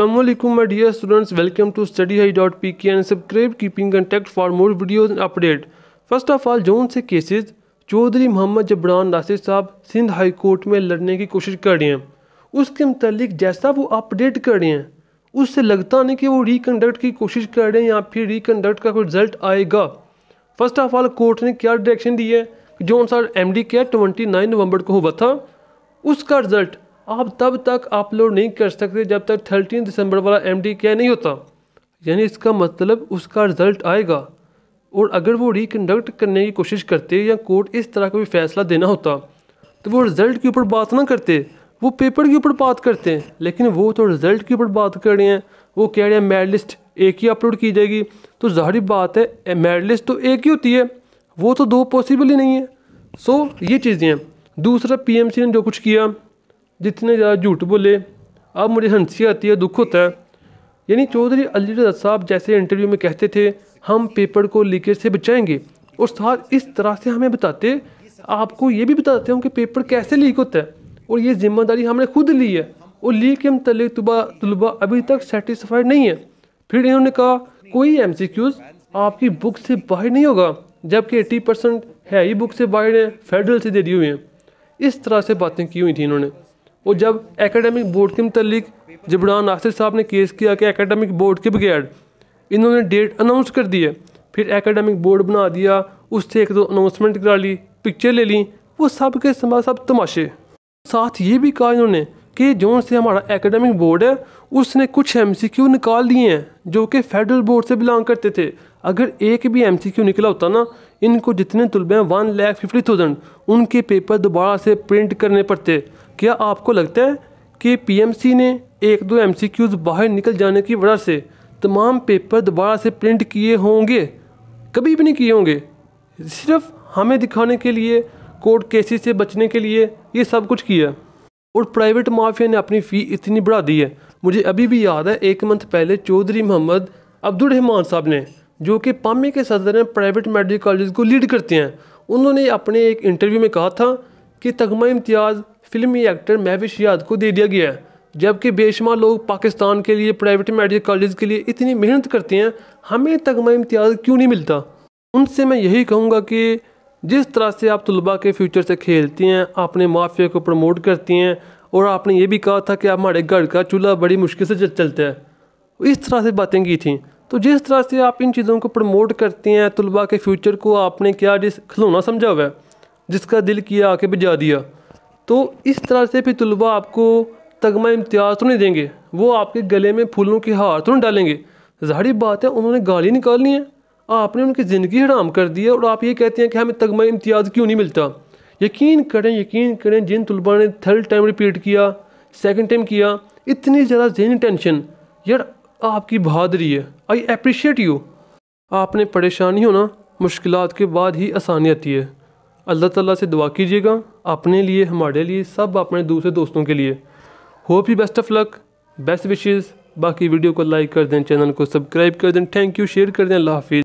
welcome to study high dot P K and subscribe keeping contact for more videos and update first of all zone से cases Chaudhary Mohammad Jabran Nasir साहब Sindh high court में लड़ने की कोशिश कर रहे हैं उसके मतलब जैसा वो अपडेट कर रहे हैं उससे लगता नहीं कि वो रिकंडक्ट की कोशिश कर रहे हैं या फिर रिकंडक्ट का कोई रिजल्ट आएगा फर्स्ट ऑफ ऑल कोर्ट ने क्या डायरेक्शन दी है जो सर एम डी के ट्वेंटी नवंबर को हुआ था उसका रिजल्ट आप तब तक अपलोड नहीं कर सकते जब तक थर्टीन दिसंबर वाला एम क्या नहीं होता यानी इसका मतलब उसका रिज़ल्ट आएगा और अगर वो रिकंडक्ट करने की कोशिश करते या कोर्ट इस तरह का भी फैसला देना होता तो वो रिज़ल्ट के ऊपर बात ना करते वो पेपर के ऊपर बात करते हैं लेकिन वो तो रिज़ल्ट के ऊपर बात कर रहे हैं वो कह रहे हैं मेरिट लिस्ट एक ही अपलोड की जाएगी तो जाहिर बात है मेरिट लिस्ट तो एक ही होती है वो तो दो पॉसिबल ही नहीं है सो ये चीज़ें हैं दूसरा पीएमसी ने जो कुछ किया जितने ज़्यादा झूठ बोले अब मुझे हंसी आती है दुख होता है यानी चौधरी रजा साहब जैसे इंटरव्यू में कहते थे हम पेपर को लीकेज से बचाएंगे और साथ इस तरह से हमें बताते आपको ये भी बताते हैं कि पेपर कैसे लीक होता है और ये जिम्मेदारी हमने खुद ली है और लीक के मतलब तुबा तलबा अभी तक सेटिस्फाइड नहीं है फिर इन्होंने कहा कोई एम आपकी बुक से बाहर नहीं होगा जबकि एट्टी परसेंट है ही बुक से बाहर है फेडरल से दे दी हुई हैं इस तरह से बातें की हुई थी इन्होंने और जब एकेडमिक बोर्ड के मतलब जबरान नासिर साहब ने केस किया कि एकेडमिक बोर्ड के बगैर इन्होंने डेट अनाउंस कर दी है फिर एकेडमिक बोर्ड बना दिया उससे एक दो अनाउंसमेंट करा ली पिक्चर ले ली वो सब के समा सब तमाशे साथ ये भी कहा इन्होंने कि जो से हमारा एकेडमिक बोर्ड है उसने कुछ एम निकाल दिए हैं जो कि फेडरल बोर्ड से बिलोंग करते थे अगर एक भी एम निकला होता ना इनको जितने तुलबे हैं वन लैख फिफ्टी थाउजेंड उनके पेपर दोबारा से प्रिंट करने पड़ते क्या आपको लगता है कि पीएमसी ने एक दो एमसीक्यूज बाहर निकल जाने की वजह से तमाम पेपर दोबारा से प्रिंट किए होंगे कभी भी नहीं किए होंगे सिर्फ हमें दिखाने के लिए कोर्ट केसेस से बचने के लिए ये सब कुछ किया और प्राइवेट माफिया ने अपनी फ़ी इतनी बढ़ा दी है मुझे अभी भी याद है एक मंथ पहले चौधरी मोहम्मद अब्दुल रहमान साहब ने जो कि पामे के सदर हैं प्राइवेट मेडिकल कॉलेज को लीड करते हैं उन्होंने अपने एक इंटरव्यू में कहा था कि तगमा इम्तियाज़ फिल्मी एक्टर महविश याद को दे दिया गया है जबकि बेशुमार लोग पाकिस्तान के लिए प्राइवेट मेडिकल कॉलेज के लिए इतनी मेहनत करते हैं हमें तगमा इम्तियाज़ क्यों नहीं मिलता उनसे मैं यही कहूँगा कि जिस तरह से आप तलबा के फ्यूचर से खेलती हैं अपने माफिया को प्रमोट करती हैं और आपने ये भी कहा था कि आप हमारे घर का चूल्हा बड़ी मुश्किल से चलता है इस तरह से बातें की थी तो जिस तरह से आप इन चीज़ों को प्रमोट करती हैं तलबा के फ्यूचर को आपने क्या जिस खिलौना समझा हुआ है जिसका दिल किया आके भिजा दिया तो इस तरह से फिर तलबा आपको तगमा इम्तियाज़ तो नहीं देंगे वो आपके गले में फूलों की हार तो नहीं डालेंगे ज़हरी बात है उन्होंने गाली निकालनी है आपने उनकी ज़िंदगी हराम कर दी है और आप ये कहते हैं कि हमें तगमा इम्तियाज़ क्यों नहीं मिलता यकीन करें यकीन करें जिन तलबा ने थर्ड टाइम रिपीट किया सेकेंड टाइम किया इतनी ज़्यादा जहनी टेंशन यार आपकी बहादरी है आई अप्रिशिएट यू आपने परेशानी होना मुश्किल के बाद ही आसानी आती है अल्लाह ताला से दुआ कीजिएगा अपने लिए हमारे लिए सब अपने दूसरे दोस्तों के लिए hope you best of luck best wishes बाकी वीडियो को लाइक कर दें चैनल को सब्सक्राइब कर दें थैंक यू शेयर कर दें अल्लाह हाफिज़